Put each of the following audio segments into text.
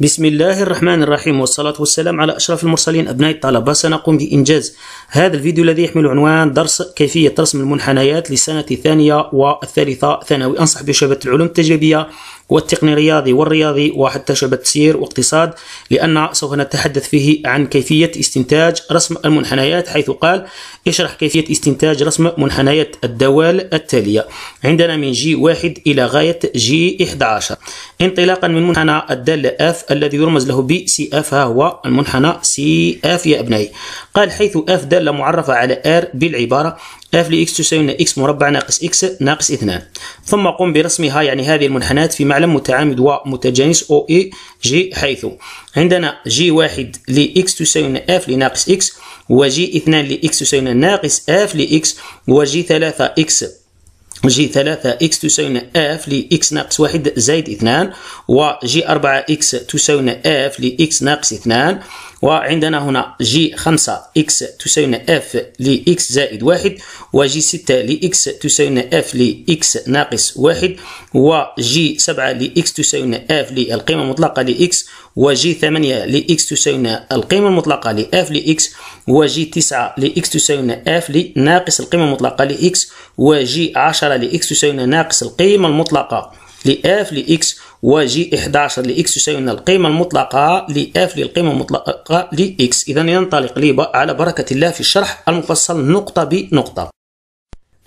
بسم الله الرحمن الرحيم والصلاة والسلام على أشرف المرسلين أبناء الطلبة سنقوم بإنجاز هذا الفيديو الذي يحمل عنوان درس كيفية رسم المنحنيات لسنة الثانية والثالثة ثانوي أنصح بشبكة العلوم التجريبية والتقني الرياضي والرياضي وحتى شعبة سير واقتصاد لأن سوف نتحدث فيه عن كيفية استنتاج رسم المنحنيات حيث قال اشرح كيفية استنتاج رسم منحنيات الدوال التالية عندنا من جي واحد إلى غاية جي 11 انطلاقا من منحنى الدالة اف الذي يرمز له ب سي اف ها هو المنحنى سي اف يا أبنائي قال حيث اف دالة معرفة على ار بالعبارة هاف لإكس تساوي إكس مربع ناقص إكس ناقص اثنان ثم قم برسمها يعني هذه المنحنات في معلم متعامد ومتجانس أو إي جي حيث عندنا جي واحد لإكس تساوي اف لناقص إكس وجي اثنان لإكس تساوي ناقص اف لإكس وجي ثلاثة إكس جي ثلاثة اكس تساوي اف لاكس ناقص واحد زائد اثنان وجي اربعة اكس تساوي اف لاكس ناقص اثنان وعندنا هنا جي 5 اكس تساوي اف لاكس زائد واحد وجي 6 لاكس تساوي اف لاكس ناقص واحد وجي 7 لاكس تساوي اف للقيمة المطلقة لاكس وجي 8 لاكس تساوي القيمة المطلقة لاف لاكس وجي 9 لاكس تساوي اف لناقص القيمة المطلقة لاكس وجي 10 لاكس تساوي ناقص القيمة المطلقة لاف لاكس و جي 11 لإكس يساوي القيمة المطلقة لإف للقيمة المطلقة لإكس إذا ينطلق لي على بركة الله في الشرح المفصل نقطة بنقطة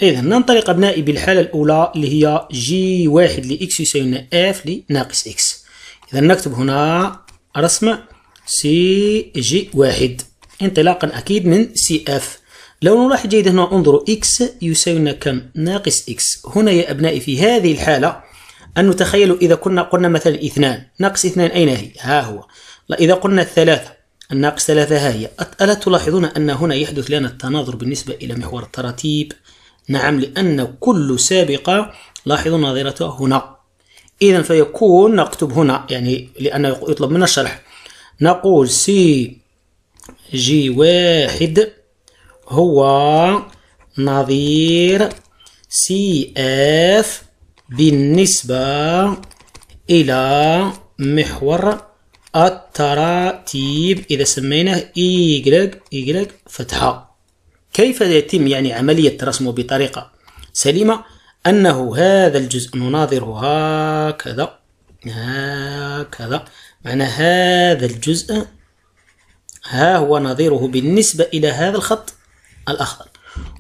إذا ننطلق أبنائي بالحالة الأولى اللي هي جي واحد لإكس يساوي لنا إف لناقص إكس إذا نكتب هنا رسم سي جي واحد انطلاقا أكيد من سي إف لو نلاحظ جيدا هنا انظروا إكس يساوي لنا كم ناقص إكس هنا يا أبنائي في هذه الحالة أن نتخيل إذا كنا قلنا مثلا اثنان ناقص اثنان أين هي؟ ها هو إذا قلنا الثلاثة الناقص ثلاثة ها هي ألا تلاحظون أن هنا يحدث لنا التناظر بالنسبة إلى محور التراتيب؟ نعم لأن كل سابقة لاحظوا نظيرتها هنا إذا فيكون نكتب هنا يعني لأنه يطلب منا الشرح نقول سي جي واحد هو نظير سي اف بالنسبة إلى محور التراتيب إذا سميناه y y فتحة كيف يتم يعني عملية رسمه بطريقة سليمة أنه هذا الجزء نناظره هكذا هكذا معنى هذا الجزء ها هو نظيره بالنسبة إلى هذا الخط الأخضر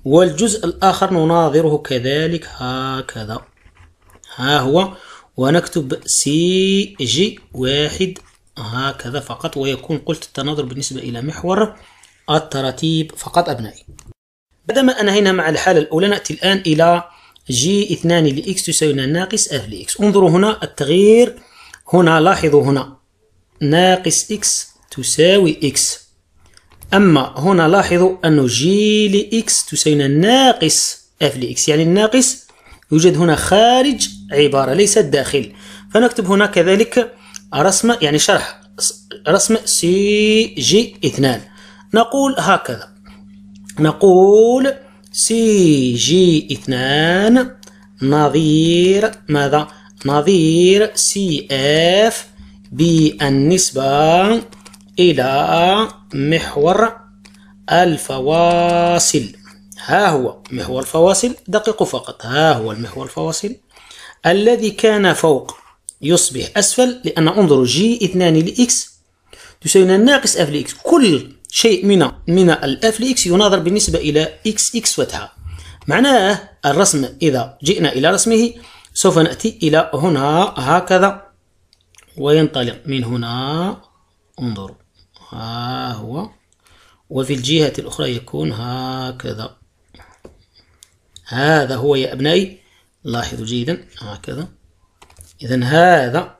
والجزء الآخر نناظره كذلك هكذا ها هو ونكتب سي جي واحد هكذا فقط ويكون قلت التناظر بالنسبة إلى محور الترتيب فقط أبنائي بعدما أنهينا مع الحالة الأولى نأتي الآن إلى جي اثنان لإكس تساوينا ناقص اف لإكس انظروا هنا التغيير هنا لاحظوا هنا ناقص إكس تساوي إكس أما هنا لاحظوا أن جي لإكس تساوينا ناقص اف لإكس يعني الناقص يوجد هنا خارج عبارة ليست داخل فنكتب هنا كذلك رسم يعني شرح رسم سي جي اثنان نقول هكذا نقول سي جي اثنان نظير ماذا نظير سي اف بالنسبة إلى محور الفواصل ها هو محور الفواصل دقيق فقط ها هو المحور الفواصل الذي كان فوق يصبح أسفل لأن انظروا جي اثنان لإكس تساوي ناقص اف لإكس كل شيء من من الاف لإكس يناظر بالنسبة إلى إكس إكس وتها معناه الرسم إذا جئنا إلى رسمه سوف نأتي إلى هنا هكذا وينطلق من هنا انظروا ها هو وفي الجهة الأخرى يكون هكذا هذا هو يا أبنائي لاحظوا جيدا هكذا إذا هذا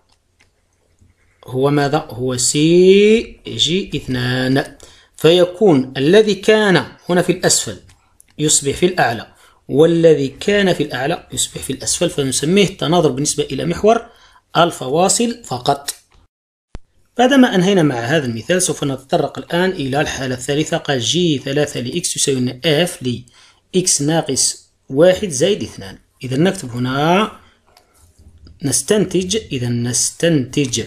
هو ماذا هو سي جي اثنان فيكون الذي كان هنا في الأسفل يصبح في الأعلى والذي كان في الأعلى يصبح في الأسفل فنسميه التناظر بالنسبة إلى محور الفواصل فقط بعدما أنهينا مع هذا المثال سوف نتطرق الآن إلى الحالة الثالثة قال جي ثلاثة لإكس يساوي إف لإكس ناقص واحد زائد اثنان إذا نكتب هنا نستنتج إذا نستنتج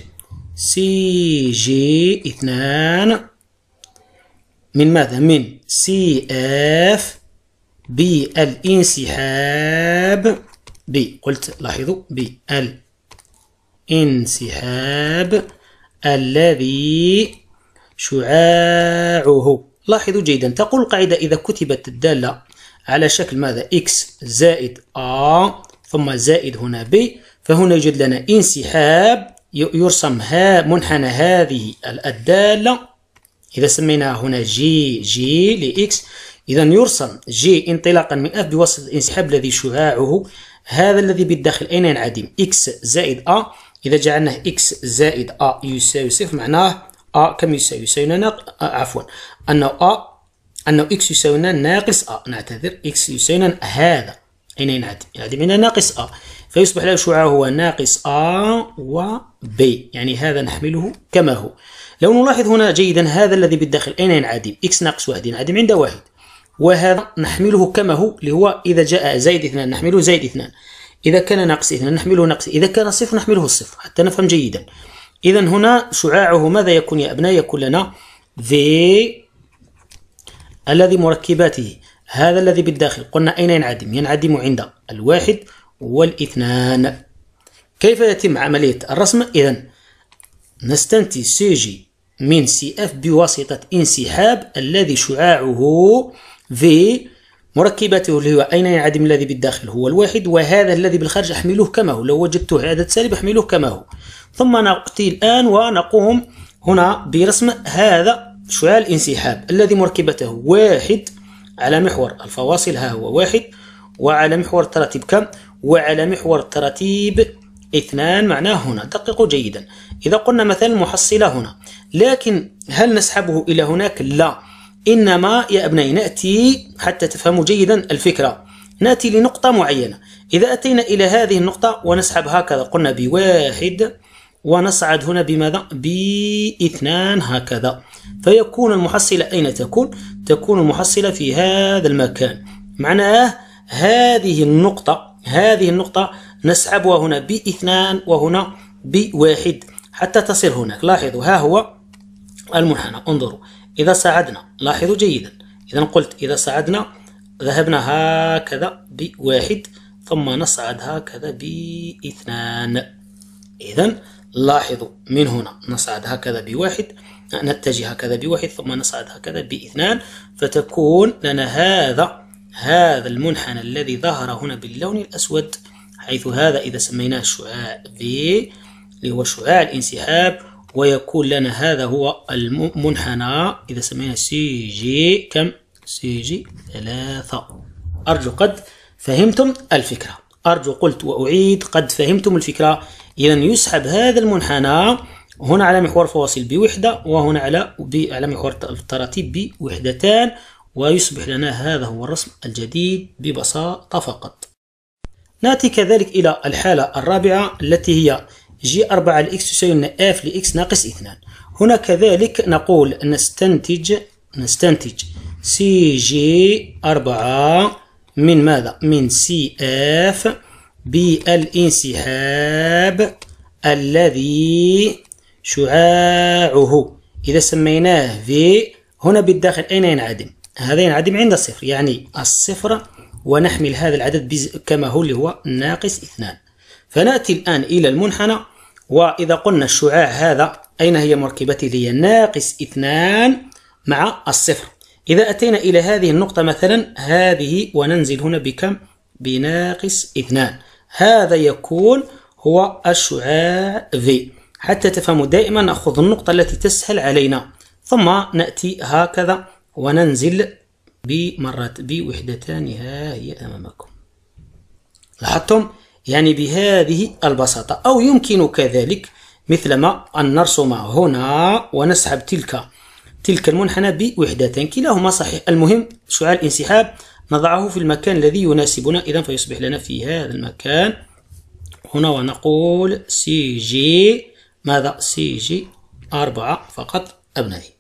سي جي اثنان من ماذا؟ من سي اف بالانسحاب ب قلت لاحظوا بالانسحاب الذي شعاعه لاحظوا جيدا تقول القاعدة إذا كتبت الدالة على شكل ماذا اكس زائد ا ثم زائد هنا ب فهنا يوجد لنا انسحاب يرسم ها منحنى هذه الدالة إذا سميناها هنا جي جي لإكس إذا يرسم جي انطلاقا من اف بواسطة الانسحاب الذي شعاعه هذا الذي بالداخل أين ينعدم إكس زائد أ إذا جعلناه إكس زائد أ يساوي صفر معناه أ كم يساوي يساوي لنا آه، عفوا أنه أ أنه يساوي يساوينا ناقص أ، نعتذر يساوي يساوينا هذا أين ينعدم؟ ينعدم هنا ناقص أ، فيصبح له شعاع هو ناقص أ و b يعني هذا نحمله كما هو لو نلاحظ هنا جيدا هذا الذي بالداخل أين ينعدم؟ إكس ناقص واحد ينعدم عند واحد وهذا نحمله كما هو اللي هو إذا جاء زائد اثنان نحمله زائد اثنان إذا كان ناقص اثنان نحمله ناقص إذا كان صفر نحمله الصفر حتى نفهم جيدا إذا هنا شعاعه ماذا يكون يا أبناء؟ يكون لنا في الذي مركباته هذا الذي بالداخل قلنا أين ينعدم ينعدم عند الواحد والاثنان كيف يتم عملية الرسم إذا نستنتج سي جي من سي اف بواسطة انسحاب الذي شعاعه في مركباته اللي هو أين ينعدم الذي بالداخل هو الواحد وهذا الذي بالخارج أحمله كما هو لو وجدته عدد سالب أحمله كما هو ثم نأتي الآن ونقوم هنا برسم هذا شعاع الانسحاب الذي مركبته واحد على محور الفواصل ها هو واحد وعلى محور التراتيب كم وعلى محور التراتيب اثنان معناه هنا دققوا جيدا إذا قلنا مثلا المحصلة هنا لكن هل نسحبه إلى هناك لا إنما يا أبنائي نأتي حتى تفهموا جيدا الفكرة نأتي لنقطة معينة إذا أتينا إلى هذه النقطة ونسحب هكذا قلنا بواحد ونصعد هنا بماذا باثنان هكذا فيكون المحصلة أين تكون تكون المحصلة في هذا المكان معناه هذه النقطة هذه النقطة نسحبها هنا باثنان وهنا بواحد حتى تصل هناك لاحظوا ها هو المنحنى انظروا إذا صعدنا لاحظوا جيدا إذا قلت إذا صعدنا ذهبنا هكذا بواحد ثم نصعد هكذا باثنان إذا لاحظوا من هنا نصعد هكذا بواحد نتجه هكذا بواحد ثم نصعد هكذا باثنان فتكون لنا هذا هذا المنحنى الذي ظهر هنا باللون الأسود حيث هذا إذا سميناه شعاع في اللي هو شعاع الانسحاب ويكون لنا هذا هو المنحنى إذا سميناه سي جي كم؟ سي جي ثلاثة أرجو قد فهمتم الفكرة أرجو قلت وأعيد قد فهمتم الفكرة إذا يسحب هذا المنحنى هنا على محور فواصل بوحدة وهنا على على محور التراتيب بوحدتان ويصبح لنا هذا هو الرسم الجديد ببساطة فقط نأتي كذلك إلى الحالة الرابعة التي هي جي 4 لإكس تساوي اف لإكس ناقص 2 هنا كذلك نقول نستنتج نستنتج سي جي 4 من ماذا؟ من سي اف بالانسحاب الذي شعاعه إذا سميناه في هنا بالداخل أين ينعدم؟ هذا ينعدم عند الصفر يعني الصفر ونحمل هذا العدد كما هو اللي هو ناقص اثنان فنأتي الآن إلى المنحنى وإذا قلنا الشعاع هذا أين هي مركبته هي ناقص اثنان مع الصفر إذا أتينا إلى هذه النقطة مثلا هذه وننزل هنا بكم بناقص اثنان هذا يكون هو الشعاع V حتى تفهموا دائما نأخذ النقطة التي تسهل علينا ثم نأتي هكذا وننزل بمرات بوحدتان ها هي أمامكم لاحظتم يعني بهذه البساطة أو يمكن كذلك مثلما أن نرسم هنا ونسحب تلك تلك المنحنى بوحدتين كلاهما صحيح المهم شعاع الانسحاب نضعه في المكان الذي يناسبنا إذا فيصبح لنا في هذا المكان هنا ونقول سي جي ماذا سي جي أربعة فقط أبنائي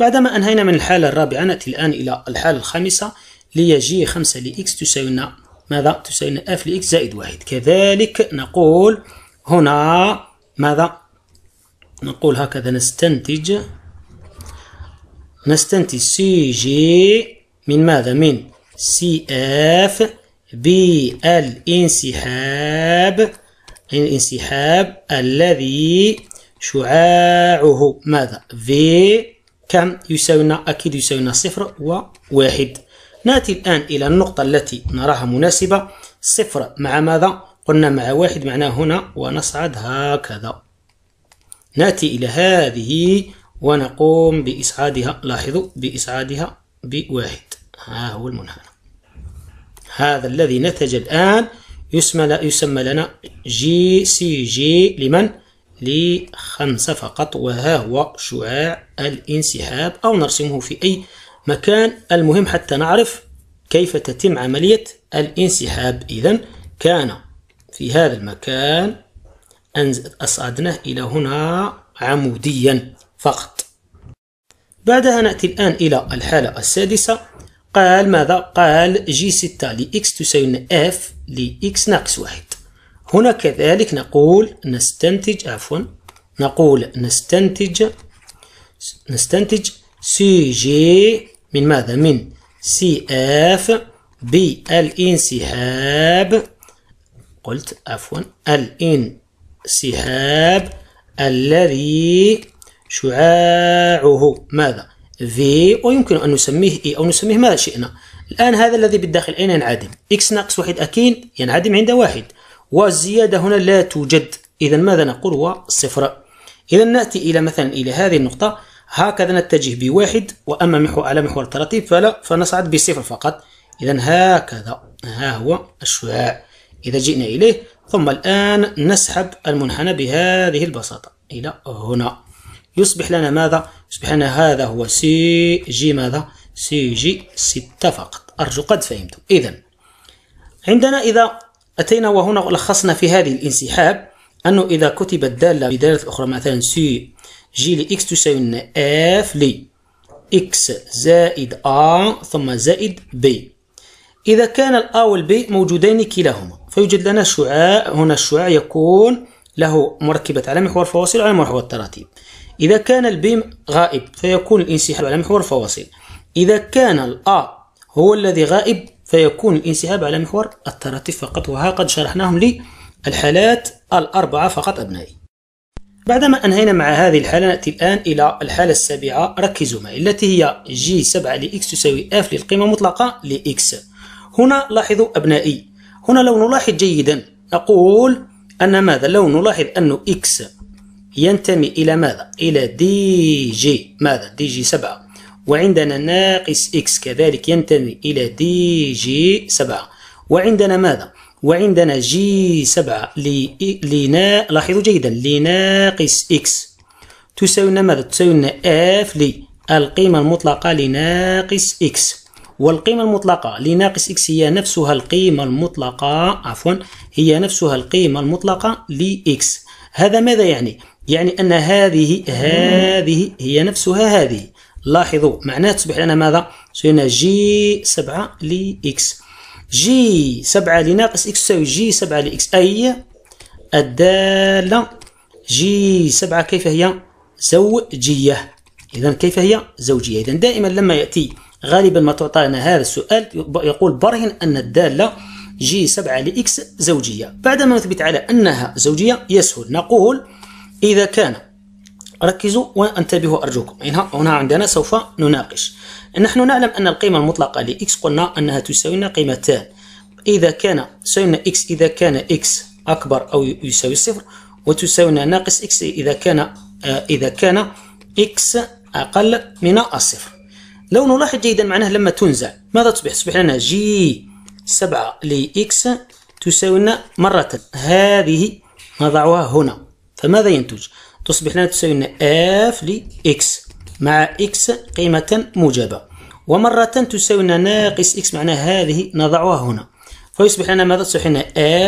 بعدما أنهينا من الحالة الرابعة نأتي الآن إلى الحالة الخامسة ليجي خمسة لإكس تساوينا ماذا تساوينا اف لإكس زائد واحد كذلك نقول هنا ماذا نقول هكذا نستنتج نستنتج سي جي من ماذا من سي اف بالانسحاب الانسحاب الذي شعاعه ماذا في كم يساوينا أكيد يساوينا صفر وواحد نأتي الآن إلى النقطة التي نراها مناسبة صفر مع ماذا قلنا مع واحد معناه هنا ونصعد هكذا نأتي إلى هذه ونقوم بإسعادها لاحظوا بإسعادها بواحد ها هو المنحنى هذا الذي نتج الآن يسمى يسمى لنا جي سي جي لمن؟ لخمسة فقط وها هو شعاع الانسحاب أو نرسمه في أي مكان المهم حتى نعرف كيف تتم عملية الانسحاب إذا كان في هذا المكان أصعدناه إلى هنا عموديا فقط بعدها نأتي الآن إلى الحالة السادسة قال ماذا؟ قال جي ستة لإكس تساوي اف لإكس ناقص واحد هنا كذلك نقول نستنتج عفوا نقول نستنتج نستنتج سي جي من ماذا؟ من سي اف بالانسحاب قلت عفوا الانسحاب الذي شعاعه ماذا؟ في ويمكن أن نسميه E أو نسميه ماذا شئنا الآن هذا الذي بالداخل أين ينعدم إكس ناقص واحد أكين ينعدم عند واحد والزيادة هنا لا توجد إذا ماذا نقول هو صفر إذا نأتي إلى مثلا إلى هذه النقطة هكذا نتجه بواحد وأما محو على محور الترتيب فلا فنصعد بصفر فقط إذا هكذا ها هو الشعاع إذا جئنا إليه ثم الآن نسحب المنحنى بهذه البساطة إلى هنا يصبح لنا ماذا؟ يصبح لنا هذا هو سي جي ماذا؟ سي جي 6 فقط أرجو قد فهمتم إذا عندنا إذا أتينا وهنا لخصنا في هذه الانسحاب أنه إذا كتبت دالة بدالة أخرى مثلا سي جي لإكس تساوي لنا اف لي إكس زائد أ ثم زائد بي إذا كان الأ والبي موجودين كلاهما فيوجد لنا شعاع هنا الشعاع يكون له مركبة على محور فواصل وعلى محور التراتيب إذا كان البيم غائب فيكون الانسحاب على محور الفواصل إذا كان الأ هو الذي غائب فيكون الانسحاب على محور التراتيف فقط وها قد شرحناهم للحالات الأربعة فقط أبنائي بعدما أنهينا مع هذه الحالة نأتي الآن إلى الحالة السابعة ركزوا معي التي هي جي 7 لإكس تساوي اف للقيمة المطلقة لإكس هنا لاحظوا أبنائي هنا لو نلاحظ جيدا نقول أن ماذا لو نلاحظ أن إكس ينتمي إلى ماذا؟ إلى دي جي ماذا؟ دي جي سبعة وعندنا ناقص إكس كذلك ينتمي إلى دي جي سبعة وعندنا ماذا؟ وعندنا جي سبعة لنا لاحظوا جيدا لناقص إكس تساوي لنا ماذا؟ تساوي لنا اف لي القيمة المطلقة لناقص إكس والقيمة المطلقة لناقص إكس هي نفسها القيمة المطلقة عفوا هي نفسها القيمة المطلقة لإكس هذا ماذا يعني؟ يعني أن هذه هذه هي نفسها هذه لاحظوا معناه تصبح لنا ماذا؟ سينا جي 7 لإكس جي 7 لناقص إكس تساوي جي 7 لإكس أي الدالة جي 7 كيف هي؟ زوجية إذا كيف هي؟ زوجية إذا دائما لما يأتي غالبا ما تعطى لنا هذا السؤال يقول برهن أن الدالة جي 7 لإكس زوجية بعدما نثبت على أنها زوجية يسهل نقول إذا كان ركزوا وانتبهوا أرجوكم هنا عندنا سوف نناقش نحن نعلم أن القيمة المطلقة لإكس قلنا أنها تساوي لنا قيمتان إذا كان لنا إكس إذا كان إكس أكبر أو يساوي صفر وتساوي لنا ناقص إكس إذا كان آه، إذا كان إكس أقل من الصفر لو نلاحظ جيدا معناه لما تنزع ماذا تصبح؟ تصبح لنا جي سبعة لإكس تساوي لنا مرة هذه نضعها هنا فماذا ينتج تصبح لنا تساوي لنا اف اكس مع إكس قيمة موجبة ومرة تساوي لنا ناقص إكس معناه هذه نضعها هنا فيصبح لنا ماذا تصبح لنا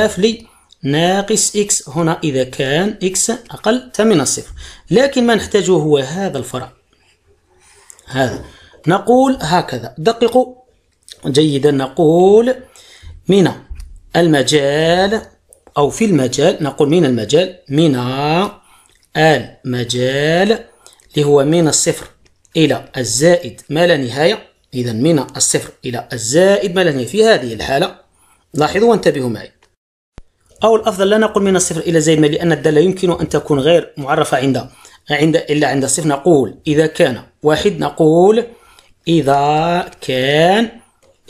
اف لي ناقص إكس هنا إذا كان إكس أقل من الصفر لكن ما نحتاجه هو هذا الفرع هذا نقول هكذا دققوا جيدا نقول من المجال أو في المجال نقول من المجال من المجال اللي هو من الصفر إلى الزائد ما لا نهاية إذا من الصفر إلى الزائد ما لا نهاية في هذه الحالة لاحظوا وانتبهوا معي أو الأفضل لا نقول من الصفر إلى زائد ما لأن الدالة يمكن أن تكون غير معرفة عند عند إلا عند الصفر نقول إذا كان واحد نقول إذا كان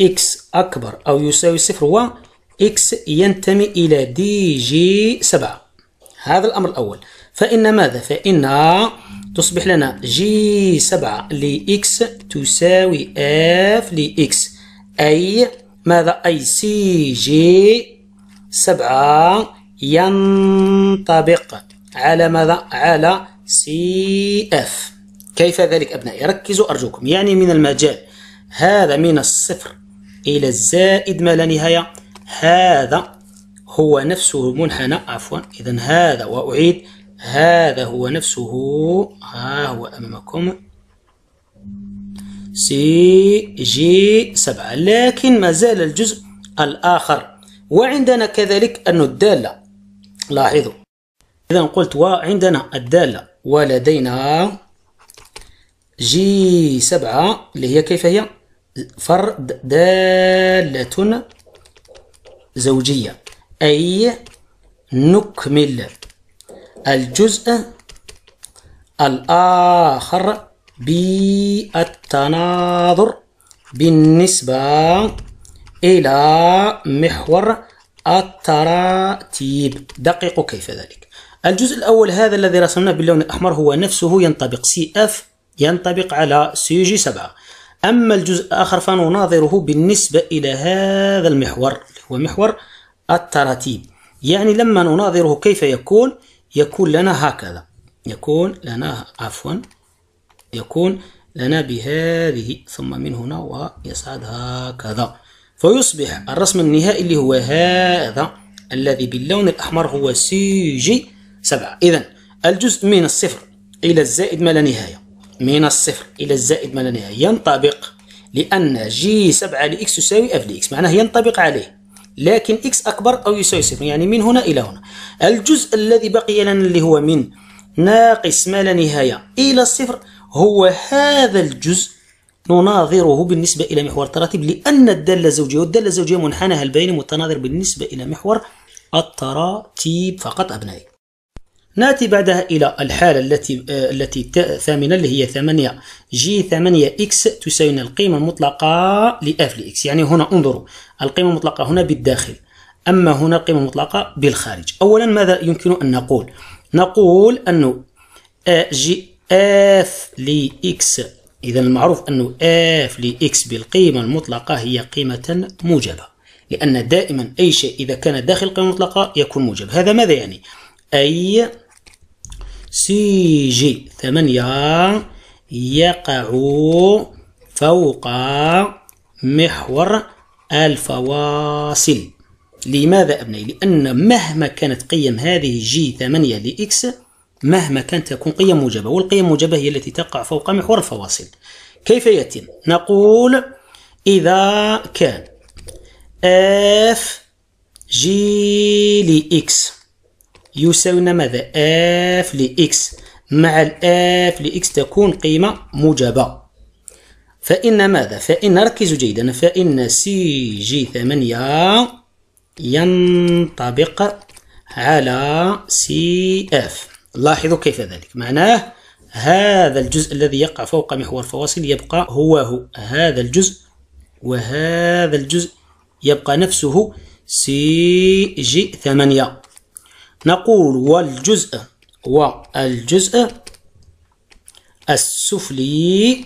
إكس أكبر أو يساوي صفر هو إكس ينتمي إلى دي جي 7 هذا الأمر الأول فإن ماذا؟ فإن تصبح لنا جي 7 لإكس تساوي اف لإكس أي ماذا؟ أي سي جي 7 ينطبق على ماذا؟ على سي اف كيف ذلك أبنائي؟ ركزوا أرجوكم يعني من المجال هذا من الصفر إلى الزائد ما لا نهاية هذا هو نفسه منحنى عفوا إذا هذا وأعيد هذا هو نفسه ها هو أمامكم سي جي سبعة لكن ما زال الجزء الآخر وعندنا كذلك أن الدالة لاحظوا إذا قلت وعندنا الدالة ولدينا جي سبعة اللي هي كيف هي فرد دالة زوجية أي نكمل الجزء الآخر بالتناظر بالنسبة إلى محور التراتيب دققوا كيف ذلك الجزء الأول هذا الذي رسمناه باللون الأحمر هو نفسه ينطبق سي اف ينطبق على سي جي 7 أما الجزء الآخر فنناظره بالنسبة إلى هذا المحور ومحور التراتيب يعني لما نناظره كيف يكون يكون لنا هكذا يكون لنا عفوا يكون لنا بهذه ثم من هنا ويصعد هكذا فيصبح الرسم النهائي اللي هو هذا الذي باللون الأحمر هو سي جي سبعة إذا الجزء من الصفر إلى الزائد ما لا نهاية من الصفر إلى الزائد ما لا نهاية ينطبق لأن جي سبعة لإكس تساوي اف لإكس معناه ينطبق عليه لكن إكس أكبر أو يساوي صفر يعني من هنا إلى هنا الجزء الذي بقي لنا اللي هو من ناقص ما لا نهاية إلى الصفر هو هذا الجزء نناظره بالنسبة إلى محور التراتب لأن الدالة الزوجية والدالة الزوجية منحنها البين متناظر بالنسبة إلى محور التراتيب فقط أبنائي ناتي بعدها إلى الحالة التي آه، التي ثامنة اللي هي 8 جي 8 إكس تساوي القيمة المطلقة لإف لإكس يعني هنا انظروا القيمة المطلقة هنا بالداخل أما هنا القيمة المطلقة بالخارج أولا ماذا يمكن أن نقول نقول أنه جي اف لإكس إذا المعروف أنه اف لإكس بالقيمة المطلقة هي قيمة موجبة لأن دائما أي شيء إذا كان داخل القيمة المطلقة يكون موجب هذا ماذا يعني؟ أي سي جي ثمانية يقع فوق محور الفواصل لماذا أبنائي؟ لأن مهما كانت قيم هذه جي ثمانية لإكس مهما كانت تكون قيم موجبة والقيم الموجبة هي التي تقع فوق محور الفواصل كيف يتم؟ نقول إذا كان اف جي لإكس يساوينا ماذا اف لإكس مع الاف لإكس تكون قيمة موجبة فإن ماذا فإن ركزوا جيدا فإن سي جي ثمانية ينطبق على سي اف لاحظوا كيف ذلك معناه هذا الجزء الذي يقع فوق محور الفواصل يبقى هو هو هذا الجزء وهذا الجزء يبقى نفسه سي جي ثمانية نقول والجزء والجزء السفلي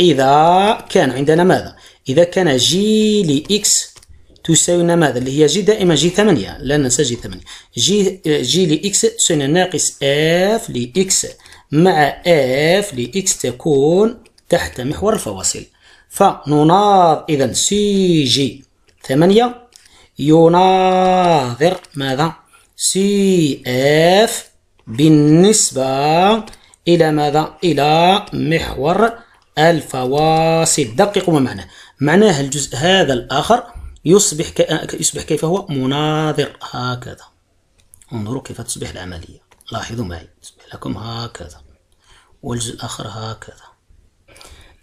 إذا كان عندنا ماذا؟ إذا كان جي لإكس تساوينا ماذا؟ اللي هي جي دائما جي ثمانية، لا ننسى جي ثمانية، جي جي لإكس تساوي ناقص إف لإكس مع إف لإكس تكون تحت محور الفواصل فنناظر إذا سي جي ثمانية يناظر ماذا؟ سي اف بالنسبة إلى ماذا؟ إلى محور الفواصل دققوا ما معناه معناه الجزء هذا الآخر يصبح يصبح كيف هو مناظر هكذا انظروا كيف تصبح العملية لاحظوا معي تصبح لكم هكذا والجزء الآخر هكذا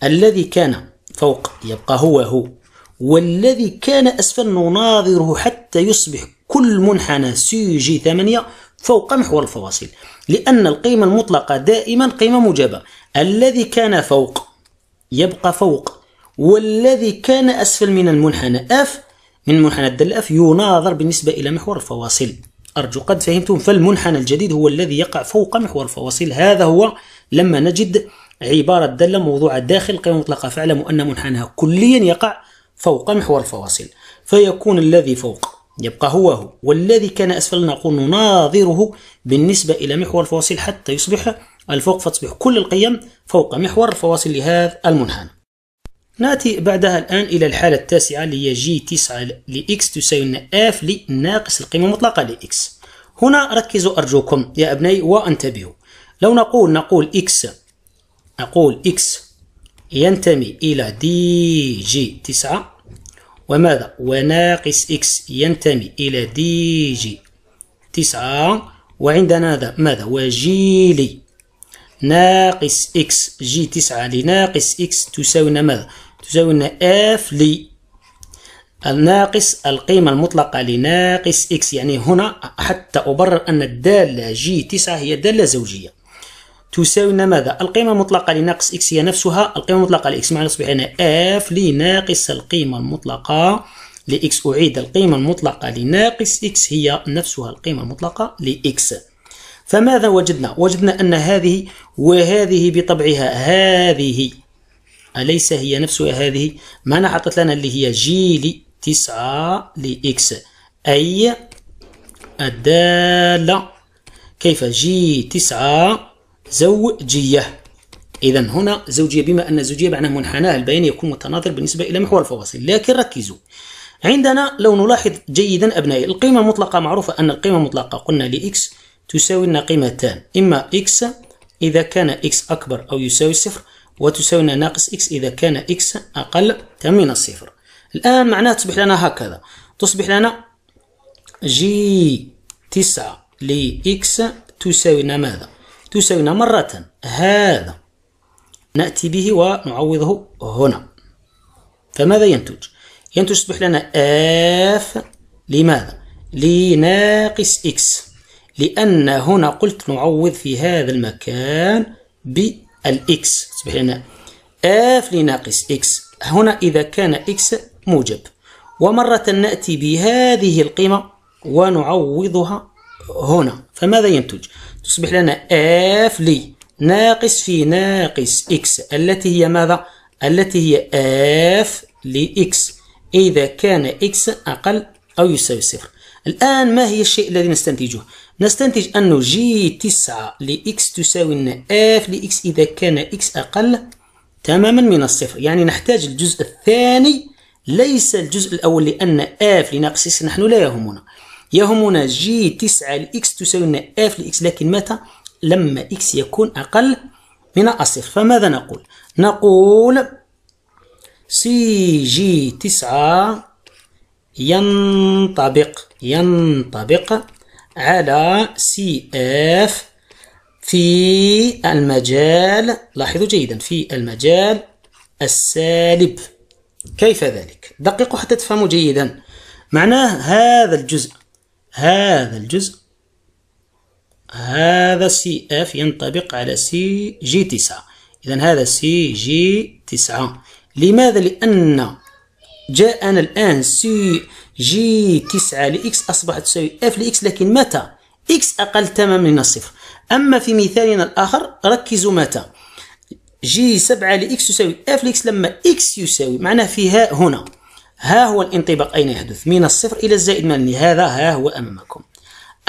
الذي كان فوق يبقى هو هو والذي كان أسفل نناظره حتى يصبح كل منحنى سي جي 8 فوق محور الفواصل لأن القيمة المطلقة دائما قيمة موجبة الذي كان فوق يبقى فوق والذي كان أسفل من المنحنى اف من منحنى الدالة اف يناظر بالنسبة إلى محور الفواصل أرجو قد فهمتم فالمنحنى الجديد هو الذي يقع فوق محور الفواصل هذا هو لما نجد عبارة دالة موضوعة داخل القيمة المطلقة فاعلموا أن منحنى كليا يقع فوق محور الفواصل فيكون الذي فوق يبقى هو هو والذي كان أسفل نقول نناظره بالنسبة إلى محور الفواصل حتى يصبح الفوق فتصبح كل القيم فوق محور الفواصل لهذا المنحنى نأتي بعدها الآن إلى الحالة التاسعة اللي هي جي 9 لإكس تساوي لنا اف لناقص القيمة المطلقة لإكس هنا ركزوا أرجوكم يا أبنائي وانتبهوا لو نقول نقول إكس نقول إكس ينتمي إلى دي جي 9 وماذا وناقص إكس ينتمي إلى دي جي تسعة وعندنا هذا ماذا وجيلي ناقص إكس جي تسعة لناقص إكس تساوينا ماذا تساوينا اف لي الناقص القيمة المطلقة لناقص إكس يعني هنا حتى أبرر أن الدالة جي تسعة هي دالة زوجية تساوي ماذا القيمة المطلقة لناقص x هي نفسها القيمة المطلقة لx معنى يصبح أنا f لناقص القيمة المطلقة لx أعيد القيمة المطلقة لناقص x هي نفسها القيمة المطلقة لx فماذا وجدنا وجدنا أن هذه وهذه بطبعها هذه أليس هي نفسها هذه معنى أعطت لنا اللي هي جي لتسعة لإكس أي الدالة كيف جي تسعة زوجية إذا هنا زوجية بما أن الزوجية معناه منحناه البيان يكون متناظر بالنسبة إلى محور الفواصل لكن ركزوا عندنا لو نلاحظ جيدا أبنائي القيمة المطلقة معروفة أن القيمة المطلقة قلنا لإكس تساوي لنا قيمتان إما إكس إذا كان إكس أكبر أو يساوي صفر وتساوي لنا ناقص إكس إذا كان إكس أقل من الصفر الآن معناها تصبح لنا هكذا تصبح لنا جي تسعة لإكس تساوي لنا ماذا؟ تساوينا مرة هذا نأتي به ونعوضه هنا فماذا ينتج؟ ينتج تصبح لنا اف لماذا؟ لناقص اكس لأن هنا قلت نعوض في هذا المكان بالإكس تصبح لنا اف لناقص اكس هنا إذا كان اكس موجب ومرة نأتي بهذه القيمة ونعوضها هنا فماذا ينتج تصبح لنا اف لي ناقص في ناقص اكس التي هي ماذا التي هي اف اكس اذا كان اكس اقل او يساوي صفر الان ما هي الشيء الذي نستنتجه نستنتج انه جي 9 اكس تساوي لنا اف اكس اذا كان اكس اقل تماما من الصفر يعني نحتاج الجزء الثاني ليس الجزء الاول لان اف لناقص اكس نحن لا يهمنا يهمنا جي 9 لإكس تساوي لنا اف لإكس لكن متى لما إكس يكون أقل من الصفر فماذا نقول نقول سي جي 9 ينطبق ينطبق على سي اف في المجال لاحظوا جيدا في المجال السالب كيف ذلك دققوا حتى تفهموا جيدا معناه هذا الجزء هذا الجزء هذا سي اف ينطبق على سي جي تسعة إذا هذا سي جي تسعة لماذا؟ لأن جاءنا الآن سي جي تسعة لإكس أصبحت تساوي اف لإكس لكن متى؟ إكس أقل تماما من الصفر أما في مثالنا الآخر ركزوا متى؟ جي سبعة لإكس تساوي اف لإكس لما إكس يساوي معناه فيها هنا ها هو الانطباق أين يحدث من الصفر إلى الزائد من هذا ها هو أمامكم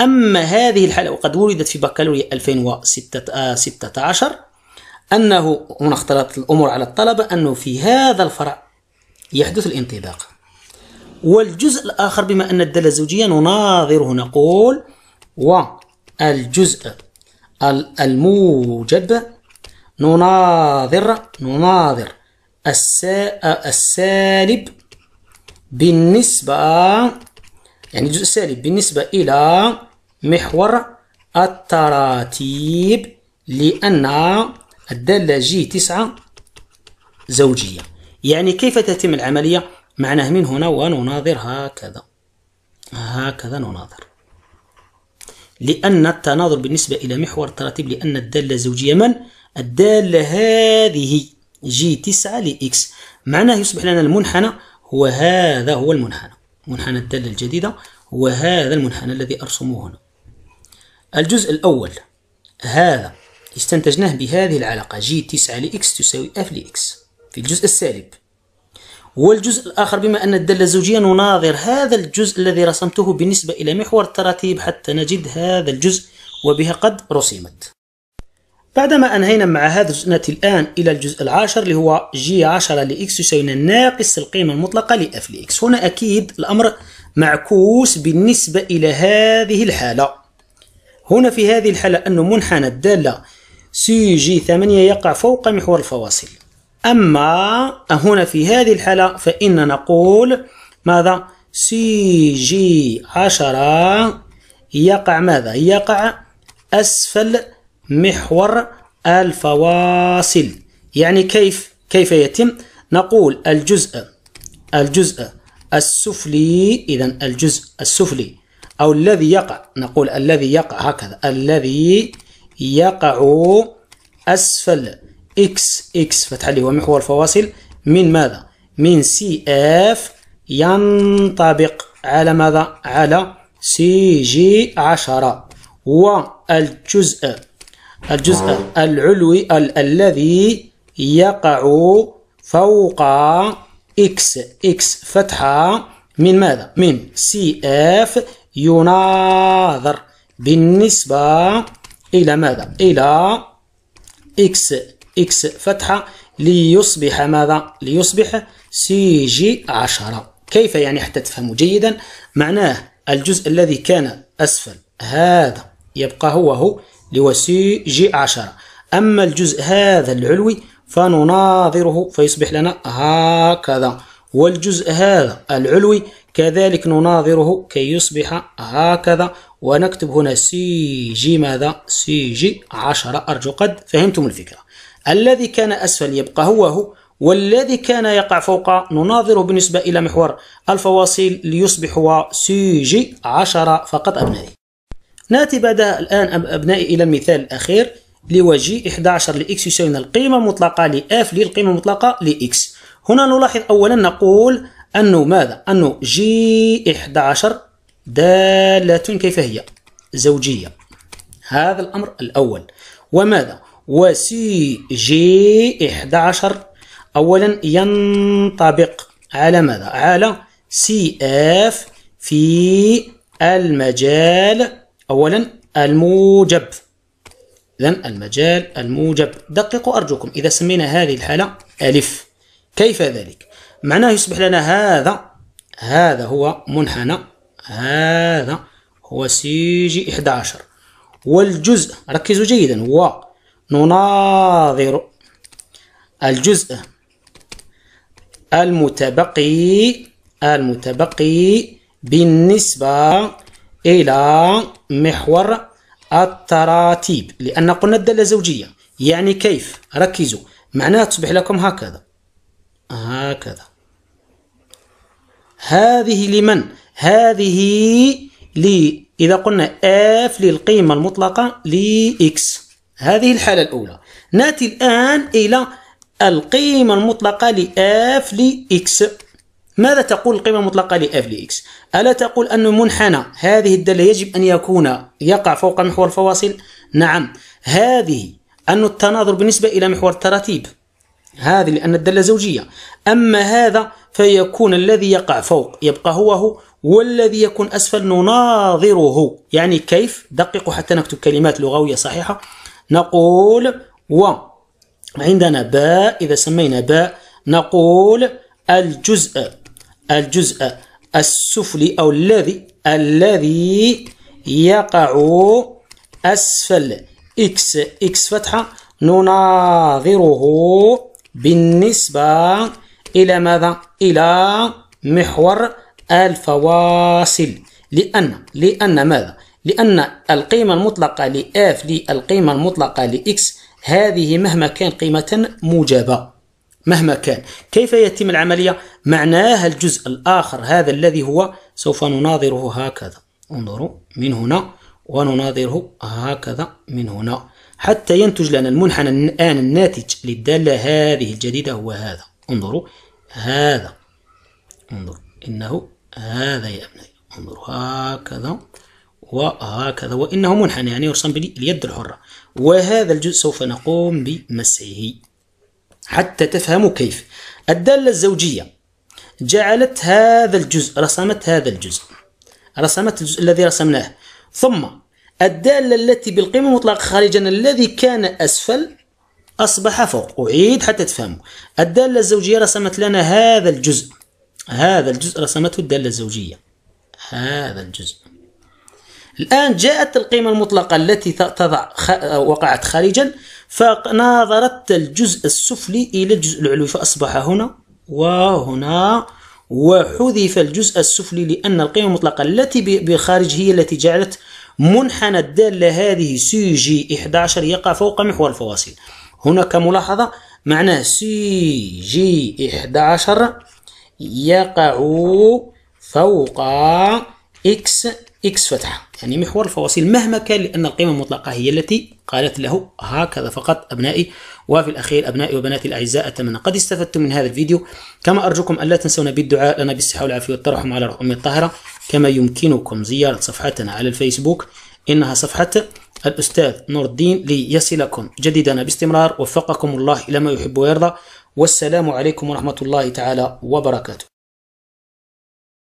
أما هذه الحالة وقد ولدت في بكالوريا 2016 أنه هنا اختلطت الأمور على الطلبة أنه في هذا الفرع يحدث الانطباق والجزء الآخر بما أن الدالة الزوجية نناظره نقول والجزء الموجب نناظر نناظر السالب بالنسبة يعني الجزء السالب بالنسبة إلى محور التراتيب لأن الدالة جي تسعة زوجية يعني كيف تتم العملية معناه من هنا ونناظر هكذا هكذا نناظر لأن التناظر بالنسبة إلى محور التراتيب لأن الدالة زوجية من؟ الدالة هذه جي تسعة لإكس معناه يصبح لنا المنحنى وهذا هو المنحنى منحنى الدالة الجديدة وهذا المنحنى الذي أرسمه هنا الجزء الأول هذا استنتجناه بهذه العلاقة جي 9 لإكس تساوي اف لإكس في الجزء السالب والجزء الآخر بما أن الدالة الزوجية نناظر هذا الجزء الذي رسمته بالنسبة إلى محور التراتيب حتى نجد هذا الجزء وبها قد رسمت بعدما أنهينا مع هذا نأتي الآن إلى الجزء العاشر اللي هو جي عشرة لإكس يساوي ناقص القيمة المطلقة لإف لإكس هنا أكيد الأمر معكوس بالنسبة إلى هذه الحالة هنا في هذه الحالة أن منحنى الدالة سي جي ثمانية يقع فوق محور الفواصل أما هنا في هذه الحالة فإن نقول ماذا سي جي عشرة يقع ماذا يقع أسفل محور الفواصل يعني كيف كيف يتم نقول الجزء الجزء السفلي إذا الجزء السفلي أو الذي يقع نقول الذي يقع هكذا الذي يقع أسفل إكس إكس فتح لي هو محور الفواصل من ماذا؟ من سي اف ينطبق على ماذا؟ على سي جي 10 والجزء الجزء آه. العلوي ال الذي يقع فوق إكس إكس فتحة من ماذا؟ من سي اف يناظر بالنسبة إلى ماذا؟ إلى إكس إكس فتحة ليصبح ماذا؟ ليصبح سي جي 10 كيف يعني حتى تفهموا جيدا؟ معناه الجزء الذي كان أسفل هذا يبقى هو هو هو سي جي 10 أما الجزء هذا العلوي فنناظره فيصبح لنا هكذا والجزء هذا العلوي كذلك نناظره كي يصبح هكذا ونكتب هنا سي جي ماذا سي جي 10 أرجو قد فهمتم الفكرة الذي كان أسفل يبقى هو هو والذي كان يقع فوق نناظره بالنسبة إلى محور الفواصل ليصبح هو سي جي 10 فقط أبنائي ناتي بعدها الآن أبنائي إلى المثال الأخير لوجي 11 لإكس يساوي القيمة المطلقة لإف للقيمة المطلقة لإكس هنا نلاحظ أولا نقول أنه ماذا؟ أنه جي 11 دالة كيف هي؟ زوجية هذا الأمر الأول وماذا؟ وسي جي 11 أولا ينطبق على ماذا؟ على سي اف في المجال أولا الموجب إذا المجال الموجب دققوا أرجوكم إذا سمينا هذه الحالة ألف كيف ذلك؟ معناه يصبح لنا هذا هذا هو منحنى هذا هو سي جي 11 والجزء ركزوا جيدا ونناظر الجزء المتبقي المتبقي بالنسبة إلى محور التراتيب لأن قلنا الدالة زوجية يعني كيف ركزوا معناها تصبح لكم هكذا هكذا هذه لمن هذه ل إذا قلنا إف للقيمة المطلقة لإكس هذه الحالة الأولى نأتي الآن إلى القيمة المطلقة لإف لإكس ماذا تقول القيمة المطلقة لـ f x؟ ألا تقول أن منحنى هذه الدالة يجب أن يكون يقع فوق محور الفواصل؟ نعم هذه أن التناظر بالنسبة إلى محور التراتيب هذه لأن الدالة زوجية أما هذا فيكون الذي يقع فوق يبقى هو هو والذي يكون أسفل نناظره يعني كيف دققوا حتى نكتب كلمات لغوية صحيحة نقول و عندنا باء إذا سمينا باء نقول الجزء الجزء السفلي أو الذي الذي يقع أسفل إكس إكس فتحة نناظره بالنسبة إلى ماذا؟ إلى محور الفواصل لأن لأن ماذا؟ لأن القيمة المطلقة لإف للقيمة المطلقة لإكس هذه مهما كان قيمة موجبة مهما كان كيف يتم العملية معناها الجزء الآخر هذا الذي هو سوف نناظره هكذا انظروا من هنا ونناظره هكذا من هنا حتى ينتج لنا المنحنى الآن الناتج للدالة هذه الجديدة هو هذا انظروا هذا انظروا إنه هذا يا أبنائي انظروا هكذا وهكذا وإنه منحنى يعني يرسم باليد الحرة وهذا الجزء سوف نقوم بمسحه حتى تفهموا كيف الدالة الزوجية جعلت هذا الجزء رسمت هذا الجزء رسمت الجزء الذي رسمناه ثم الدالة التي بالقيمة المطلقة خارجا الذي كان أسفل أصبح فوق أعيد حتى تفهموا الدالة الزوجية رسمت لنا هذا الجزء هذا الجزء رسمته الدالة الزوجية هذا الجزء الآن جاءت القيمة المطلقة التي تضع وقعت خارجا فناظرت الجزء السفلي إلى الجزء العلوي فأصبح هنا وهنا وحذف الجزء السفلي لأن القيمة المطلقة التي بالخارج هي التي جعلت منحنى الدالة هذه سي جي 11 يقع فوق محور الفواصل هناك ملاحظة معناه سي جي 11 يقع فوق اكس اكس فتحه يعني محور الفواصيل مهما كان لأن القيمة المطلقة هي التي قالت له هكذا فقط أبنائي وفي الأخير أبنائي وبناتي الأعزاء أتمنى قد استفدتم من هذا الفيديو كما أرجوكم ألا تنسونا بالدعاء لنا بالصحة والعافية والترحم على روح أمي الطاهرة كما يمكنكم زيارة صفحتنا على الفيسبوك إنها صفحة الأستاذ نور الدين ليصلكم جديدنا باستمرار وفقكم الله إلى ما يحب ويرضى والسلام عليكم ورحمة الله تعالى وبركاته